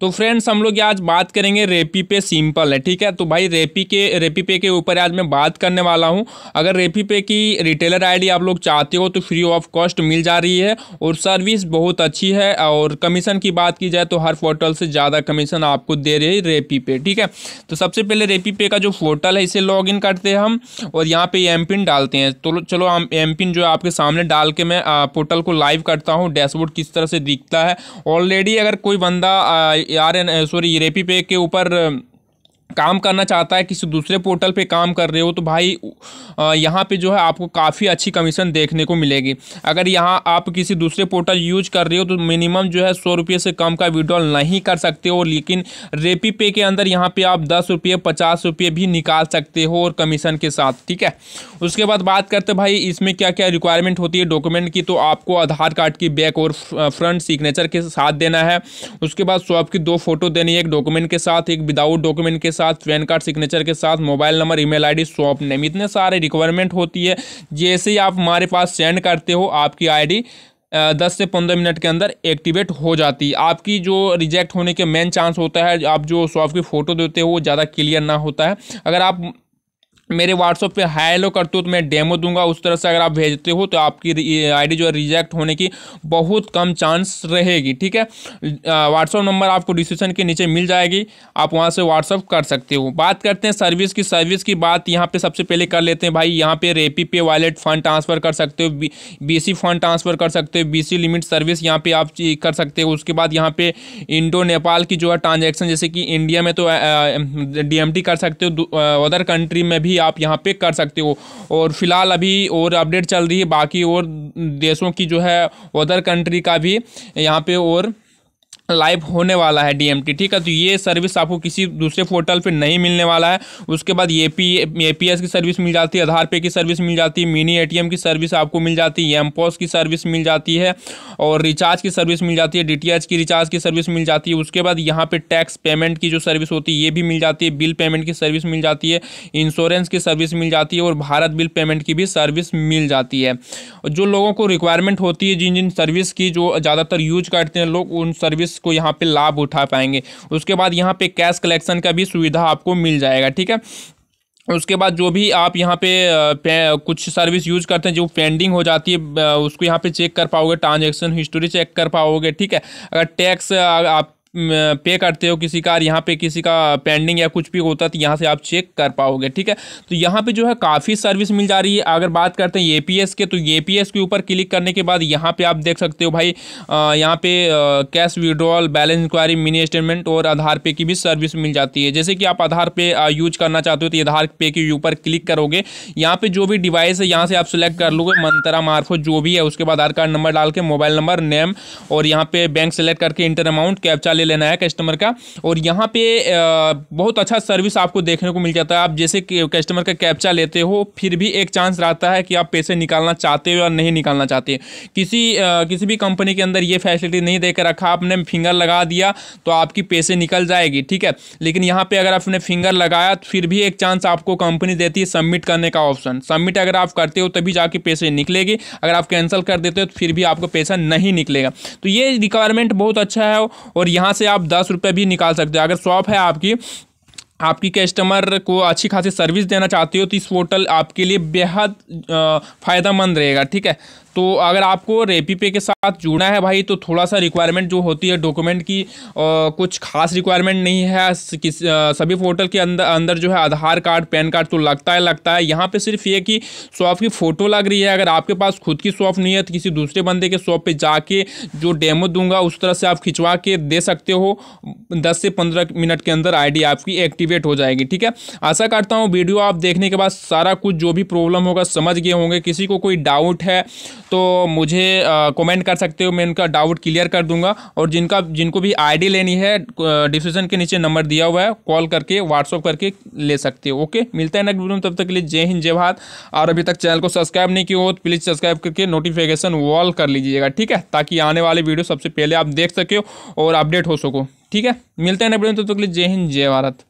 तो फ्रेंड्स हम लोग आज बात करेंगे रेपी पे सिंपल है ठीक है तो भाई रेपी के रेपी पे के ऊपर आज मैं बात करने वाला हूँ अगर रेपी पे की रिटेलर आईडी आप लोग चाहते हो तो फ्री ऑफ कॉस्ट मिल जा रही है और सर्विस बहुत अच्छी है और कमीशन की बात की जाए तो हर पोर्टल से ज़्यादा कमीशन आपको दे रही है रेपी पे ठीक है तो सबसे पहले रेपी पे का जो पोर्टल है इसे लॉग इन करते हैं हम और यहाँ पे एम पिन डालते हैं तो चलो हम एम पिन जो आपके सामने डाल के मैं पोर्टल को लाइव करता हूँ डैशबोर्ड किस तरह से दिखता है ऑलरेडी अगर कोई बंदा आर एन सॉरी रेपी पे के ऊपर काम करना चाहता है किसी दूसरे पोर्टल पे काम कर रहे हो तो भाई यहाँ पे जो है आपको काफ़ी अच्छी कमीशन देखने को मिलेगी अगर यहाँ आप किसी दूसरे पोर्टल यूज कर रहे हो तो मिनिमम जो है सौ रुपये से कम का विड्रॉल नहीं कर सकते हो लेकिन रेपी पे के अंदर यहाँ पे आप दस रुपये पचास रुपये भी निकाल सकते हो और कमीशन के साथ ठीक है उसके बाद बात करते भाई इसमें क्या क्या रिक्वायरमेंट होती है डॉक्यूमेंट की तो आपको आधार कार्ड की बैक और फ्रंट सिग्नेचर के साथ देना है उसके बाद शॉप की दो फोटो देनी है एक डॉक्यूमेंट के साथ एक विदाउट डॉक्यूमेंट के साथ पैन कार्ड सिग्नेचर के साथ mobile number email ID shop name इतने सारे रिक्वायरमेंट होती है जैसे ही आप हमारे पास सेंड करते हो आपकी आईडी दस से पंद्रह मिनट के अंदर एक्टिवेट हो जाती है आपकी जो रिजेक्ट होने के मेन चांस होता है आप जो सॉफ्ट की फ़ोटो देते हो वो ज़्यादा क्लियर ना होता है अगर आप मेरे व्हाट्सअप पे लो करते हो तो मैं डेमो दूंगा उस तरह से अगर आप भेजते हो तो आपकी आईडी जो है रिजेक्ट होने की बहुत कम चांस रहेगी ठीक है व्हाट्सअप नंबर आपको डिस्क्रिप्शन के नीचे मिल जाएगी आप वहाँ से व्हाट्सअप कर सकते हो बात करते हैं सर्विस की सर्विस की बात यहाँ पे सबसे पहले कर लेते हैं भाई यहाँ पर रेपी पे वॉलेट फंड ट्रांसफ़र कर सकते हो बी सी फंड ट्रांसफ़र कर सकते हो बी सी लिमिट सर्विस यहाँ पर आप कर सकते हो उसके बाद यहाँ पर इंडो नेपाल की जो है ट्रांजेक्शन जैसे कि इंडिया में तो डी एम टी कर सकते हो अदर कंट्री में भी भी आप यहाँ पे कर सकते हो और फिलहाल अभी और अपडेट चल रही है बाकी और देशों की जो है अदर कंट्री का भी यहाँ पे और लाइव होने वाला है डीएमटी ठीक है तो ये सर्विस आपको किसी दूसरे पोर्टल पे नहीं मिलने वाला है उसके बाद ए पी एस की सर्विस मिल जाती है आधार पे की सर्विस मिल जाती है मिनी एटीएम की सर्विस आपको मिल जाती है एमपोस की सर्विस मिल जाती है और रिचार्ज की सर्विस मिल जाती है डीटीएच की रिचार्ज की सर्विस मिल जाती है उसके बाद यहाँ पर टैक्स पेमेंट की जो सर्विस होती है ये भी मिल जाती है बिल पेमेंट की सर्विस मिल जाती है इंश्योरेंस की सर्विस मिल जाती है और भारत बिल पेमेंट की भी सर्विस मिल जाती है जो लोगों को रिक्वायरमेंट होती है जिन जिन सर्विस की जो ज़्यादातर यूज करते हैं लोग उन सर्विस को यहाँ पे लाभ उठा पाएंगे उसके बाद यहाँ पे कैश कलेक्शन का भी सुविधा आपको मिल जाएगा ठीक है उसके बाद जो भी आप यहाँ पे, पे कुछ सर्विस यूज करते हैं जो पेंडिंग हो जाती है उसको यहाँ पे चेक कर पाओगे ट्रांजैक्शन हिस्ट्री चेक कर पाओगे ठीक है अगर टैक्स आप पे करते हो किसी का यहाँ पे किसी का पेंडिंग या कुछ भी होता है तो यहाँ से आप चेक कर पाओगे ठीक है तो यहाँ पे जो है काफ़ी सर्विस मिल जा रही है अगर बात करते हैं ए के तो ए के ऊपर क्लिक करने के बाद यहाँ पे आप देख सकते हो भाई यहाँ पे cash withdrawal balance enquiry mini statement और आधार पे की भी सर्विस मिल जाती है जैसे कि आप आधार पे यूज करना चाहते हो तो आधार पे के ऊपर क्लिक करोगे यहाँ पे जो भी डिवाइस है यहाँ से आप सिलेक्ट कर लोगे मंत्रा मार्फो जो भी है उसके बाद आधार कार्ड नंबर डाल के मोबाइल नंबर नेम और यहाँ पे बैंक सेलेक्ट करके इंटर अमाउंट कैप्चा ले लेना है कस्टमर का और यहाँ पे बहुत अच्छा सर्विस आपको देखने को मिल जाता है आप जैसे कस्टमर का कैप्चा लेते हो फिर भी एक चांस रहता है कि आप पैसे निकालना चाहते हो या नहीं निकालना चाहते किसी किसी भी कंपनी के अंदर ये फैसिलिटी नहीं देकर रखा आपने फिंगर लगा दिया तो आपकी पैसे निकल जाएगी ठीक है लेकिन यहाँ पर अगर आपने फिंगर लगाया तो फिर भी एक चांस आपको कंपनी देती है सबमिट करने का ऑप्शन सबमिट अगर आप करते हो तभी जाके पैसे निकलेगी अगर आप कैंसिल कर देते हो तो फिर भी आपको पैसा नहीं निकलेगा तो ये रिक्वायरमेंट बहुत अच्छा है और यहाँ से आप दस रुपये भी निकाल सकते हो अगर शॉप है आपकी आपकी कस्टमर को अच्छी खासी सर्विस देना चाहते हो तो इस पोर्टल आपके लिए बेहद फ़ायदेमंद रहेगा ठीक है तो अगर आपको रेपी पे के साथ जुड़ना है भाई तो थोड़ा सा रिक्वायरमेंट जो होती है डॉक्यूमेंट की आ, कुछ खास रिक्वायरमेंट नहीं है किस आ, सभी पोर्टल के अंदर अंदर जो है आधार कार्ड पैन कार्ड तो लगता है लगता है यहाँ पे सिर्फ ये कि शॉप की फ़ोटो लग रही है अगर आपके पास खुद की शॉप नहीं है तो किसी दूसरे बंदे के शॉप पर जाके जो डेमो दूंगा उस तरह से आप खिंचवा के दे सकते हो दस से पंद्रह मिनट के अंदर आई आपकी एक्टिव एक्टिवेट हो जाएगी ठीक है आशा करता हूँ वीडियो आप देखने के बाद सारा कुछ जो भी प्रॉब्लम होगा समझ गए होंगे किसी को कोई डाउट है तो मुझे कमेंट कर सकते हो मैं उनका डाउट क्लियर कर दूंगा और जिनका जिनको भी आईडी लेनी है डिस्क्रिप्शन के नीचे नंबर दिया हुआ है कॉल करके व्हाट्सअप करके ले सकते हो ओके मिलता है नेक्स्ट वीडियो तब तक के लिए जय हिंद जय भारत और अभी तक चैनल को सब्सक्राइब नहीं किया हो तो प्लीज़ सब्सक्राइब करके नोटिफिकेशन वॉल कर लीजिएगा ठीक है ताकि आने वाले वीडियो सबसे पहले आप देख सको और अपडेट हो सको ठीक है मिलते हैं नेक्स्ट वीडियो तब तक के लिए जय हिंद जय भारत